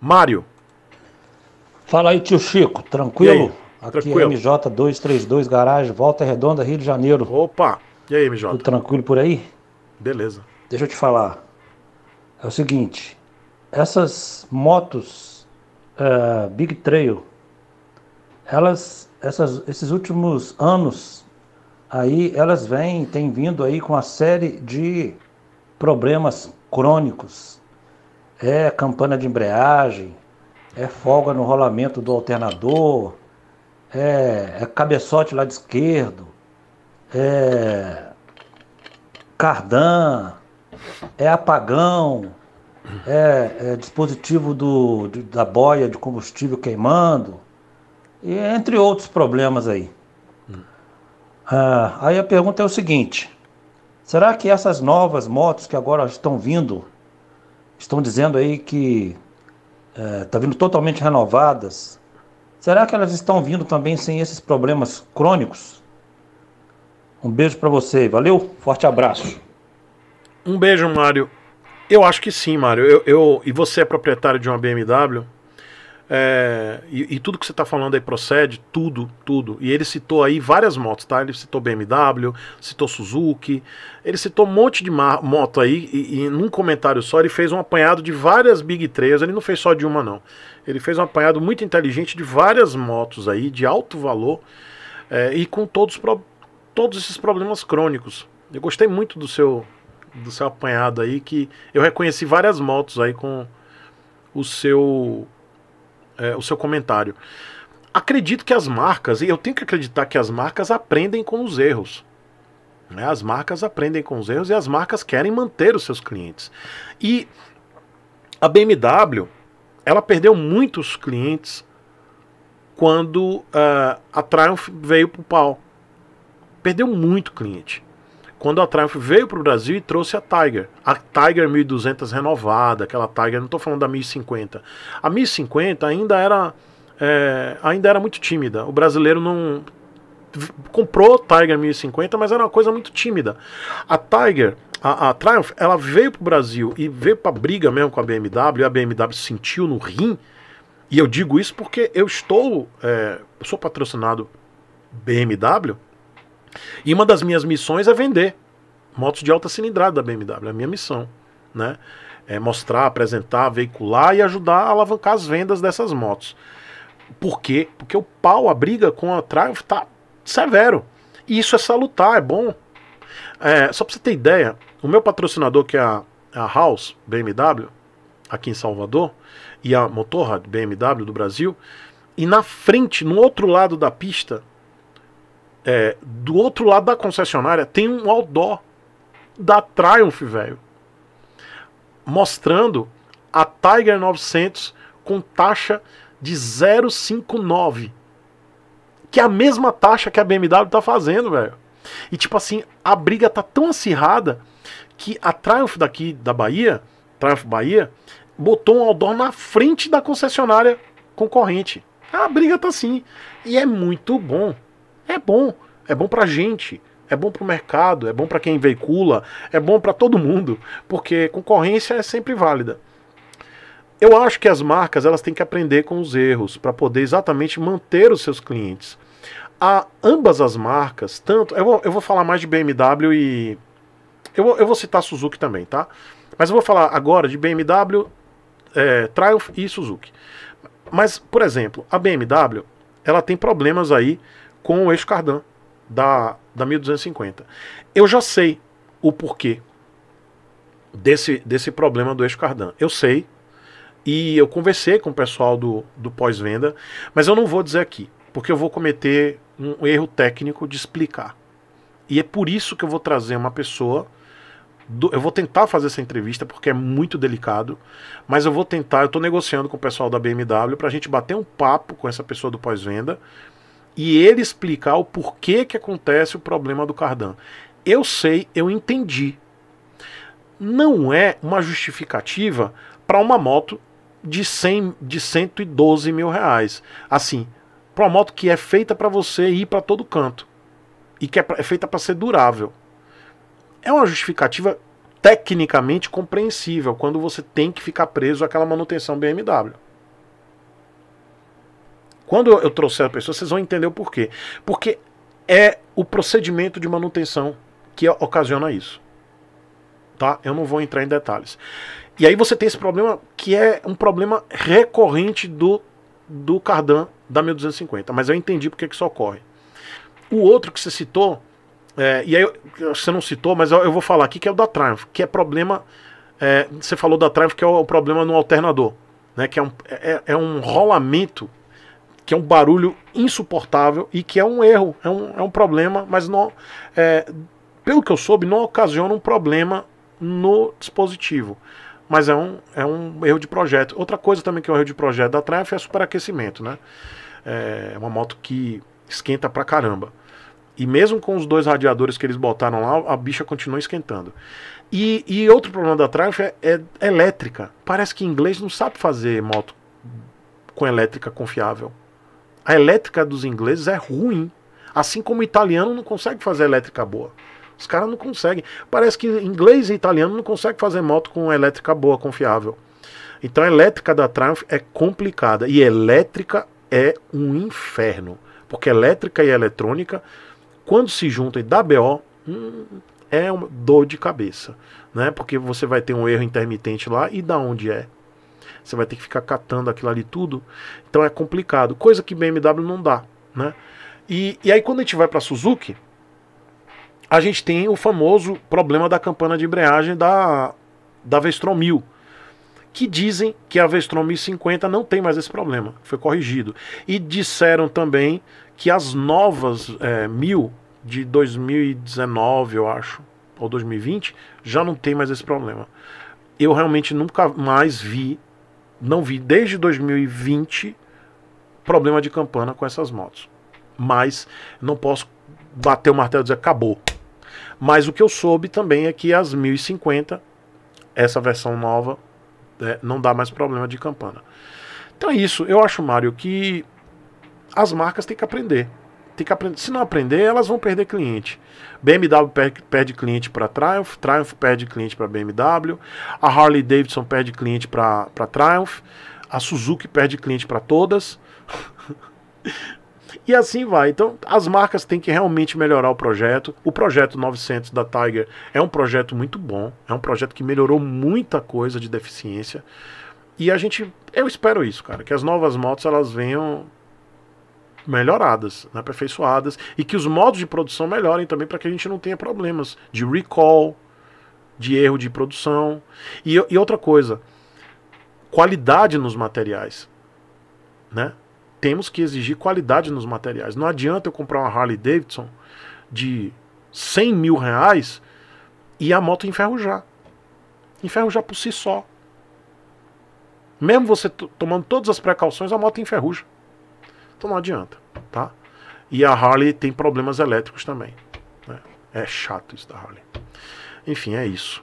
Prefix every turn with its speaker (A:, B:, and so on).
A: Mário. Fala aí, tio Chico, tranquilo? Aqui é MJ232 Garagem, Volta Redonda, Rio de Janeiro. Opa! E aí, MJ? Tudo tranquilo por aí? Beleza. Deixa eu te falar. É o seguinte, essas motos uh, Big Trail, elas, essas, esses últimos anos aí, elas vêm, têm vindo aí com uma série de problemas crônicos é campana de embreagem, é folga no rolamento do alternador, é, é cabeçote de esquerdo, é cardan, é apagão, é, é dispositivo do, de, da boia de combustível queimando, e entre outros problemas aí. Ah, aí a pergunta é o seguinte: será que essas novas motos que agora estão vindo estão dizendo aí que está é, tá vindo totalmente renovadas. Será que elas estão vindo também sem esses problemas crônicos? Um beijo para você, valeu, forte abraço.
B: Um beijo, Mário. Eu acho que sim, Mário. Eu, eu, e você é proprietário de uma BMW? É, e, e, tudo que você está falando aí procede, tudo, tudo. E ele citou aí várias motos, tá? Ele citou BMW, citou Suzuki, ele citou um monte de moto aí, e, e num comentário só ele fez um apanhado de várias Big 3, ele não fez só de uma, não. Ele fez um apanhado muito inteligente de várias motos aí, de alto valor, é, e com todos, todos esses problemas crônicos. Eu gostei muito do seu, do seu apanhado aí, que eu reconheci várias motos aí com o seu é, o seu comentário. Acredito que as marcas, e eu tenho que acreditar que as marcas aprendem com os erros. Né? As marcas aprendem com os erros e as marcas querem manter os seus clientes. E a BMW, ela perdeu muitos clientes quando uh, a Triumph veio para o pau. Perdeu muito cliente quando a Triumph veio para o Brasil e trouxe a Tiger. A Tiger 1200 renovada, aquela Tiger, não estou falando da 1050. A 1050 ainda era, é, ainda era muito tímida. O brasileiro não comprou Tiger 1050, mas era uma coisa muito tímida. A Tiger, a, a Triumph, ela veio para o Brasil e veio para briga mesmo com a BMW, e a BMW sentiu no rim. E eu digo isso porque eu estou, é, eu sou patrocinado BMW, e uma das minhas missões é vender motos de alta cilindrada da BMW, é a minha missão, né? É mostrar, apresentar, veicular e ajudar a alavancar as vendas dessas motos. Por quê? Porque o pau, a briga com a Triumph tá severo. E isso é salutar, é bom. É, só para você ter ideia, o meu patrocinador, que é a, a House BMW, aqui em Salvador, e a Motorrad BMW do Brasil, e na frente, no outro lado da pista, é, do outro lado da concessionária tem um outdoor da Triumph, velho. Mostrando a Tiger 900 com taxa de 0,59. Que é a mesma taxa que a BMW tá fazendo, velho. E tipo assim, a briga tá tão acirrada que a Triumph daqui da Bahia, Triumph Bahia, botou um outdoor na frente da concessionária concorrente. A briga tá assim. E é muito bom é bom. É bom pra gente, é bom pro mercado, é bom para quem veicula, é bom para todo mundo, porque concorrência é sempre válida. Eu acho que as marcas elas têm que aprender com os erros para poder exatamente manter os seus clientes. A ambas as marcas, tanto. Eu vou, eu vou falar mais de BMW e. Eu vou, eu vou citar Suzuki também, tá? Mas eu vou falar agora de BMW, é, Triumph e Suzuki. Mas, por exemplo, a BMW ela tem problemas aí com o eixo cardan da, da 1250. Eu já sei o porquê desse, desse problema do eixo cardan. Eu sei, e eu conversei com o pessoal do, do pós-venda, mas eu não vou dizer aqui, porque eu vou cometer um erro técnico de explicar. E é por isso que eu vou trazer uma pessoa. Do, eu vou tentar fazer essa entrevista porque é muito delicado, mas eu vou tentar. Eu estou negociando com o pessoal da BMW para a gente bater um papo com essa pessoa do pós-venda e ele explicar o porquê que acontece o problema do cardan. Eu sei, eu entendi. Não é uma justificativa para uma moto de, 100, de 112 mil reais. Assim, para uma moto que é feita para você ir para todo canto e que é, pra, é feita para ser durável. É uma justificativa tecnicamente compreensível quando você tem que ficar preso àquela manutenção BMW. Quando eu trouxer a pessoa, vocês vão entender o porquê. Porque é o procedimento de manutenção que ocasiona isso. Tá? Eu não vou entrar em detalhes. E aí você tem esse problema que é um problema recorrente do, do Cardan da 1250. Mas eu entendi porque que isso ocorre. O outro que você citou, é, e aí você não citou, mas eu, eu, vou falar aqui, que é o da Triumph, que é problema. É, você falou da Triumph, que é o, o problema no alternador, né, que é um, é, é, é um rolamento que é um barulho insuportável e que é um erro, é um, é um problema, mas não, é, pelo que eu soube, não ocasiona um problema no dispositivo. Mas é um, é um erro de projeto. Outra coisa também que é um erro de projeto da Triumph é superaquecimento, né? É, é uma moto que esquenta pra caramba. E mesmo com os dois radiadores que eles botaram lá, a bicha continua esquentando. E, e outro problema da Triumph é, é, elétrica. Parece que inglês não sabe fazer moto com elétrica confiável. A elétrica dos ingleses é ruim. Assim como o italiano não consegue fazer elétrica boa. Os caras não conseguem. Parece que inglês e italiano não conseguem fazer moto com elétrica boa, confiável. Então a elétrica da Triumph é complicada. E elétrica é um inferno. Porque elétrica e eletrônica, quando se juntam e dá BO, hum, é uma dor de cabeça. Né? Porque você vai ter um erro intermitente lá e da onde é. Você vai ter que ficar catando aquilo ali tudo. Então é complicado. Coisa que BMW não dá, né? E, e aí quando a gente vai para Suzuki, a gente tem o famoso problema da campana de embreagem da, da Vestron 1000 que dizem que a Vestron 1050 não tem mais esse problema, foi corrigido. E disseram também que as novas é, 1000 de 2019, eu acho, ou 2020, já não tem mais esse problema. Eu realmente nunca mais vi não vi desde 2020 problema de campana com essas motos. Mas não posso bater o martelo e dizer acabou. Mas o que eu soube também é que as 1050, essa versão nova, né, não dá mais problema de campana. Então é isso. Eu acho, Mário, que as marcas têm que aprender. Tem que aprender. Se não aprender, elas vão perder cliente. BMW perde cliente para Triumph, Triumph perde cliente para BMW, a Harley Davidson perde cliente para Triumph, a Suzuki perde cliente para todas. e assim vai. Então, as marcas têm que realmente melhorar o projeto. O projeto 900 da Tiger é um projeto muito bom, é um projeto que melhorou muita coisa de deficiência. E a gente, eu espero isso, cara, que as novas motos elas venham melhoradas, né, aperfeiçoadas, e que os modos de produção melhorem também para que a gente não tenha problemas de recall, de erro de produção. E, e outra coisa, qualidade nos materiais. Né? Temos que exigir qualidade nos materiais. Não adianta eu comprar uma Harley Davidson de 100 mil reais e a moto enferrujar. Enferrujar por si só. Mesmo você tomando todas as precauções, a moto enferruja. Então não adianta, tá? E a Harley tem problemas elétricos também. Né? É chato isso da Harley. Enfim, é isso.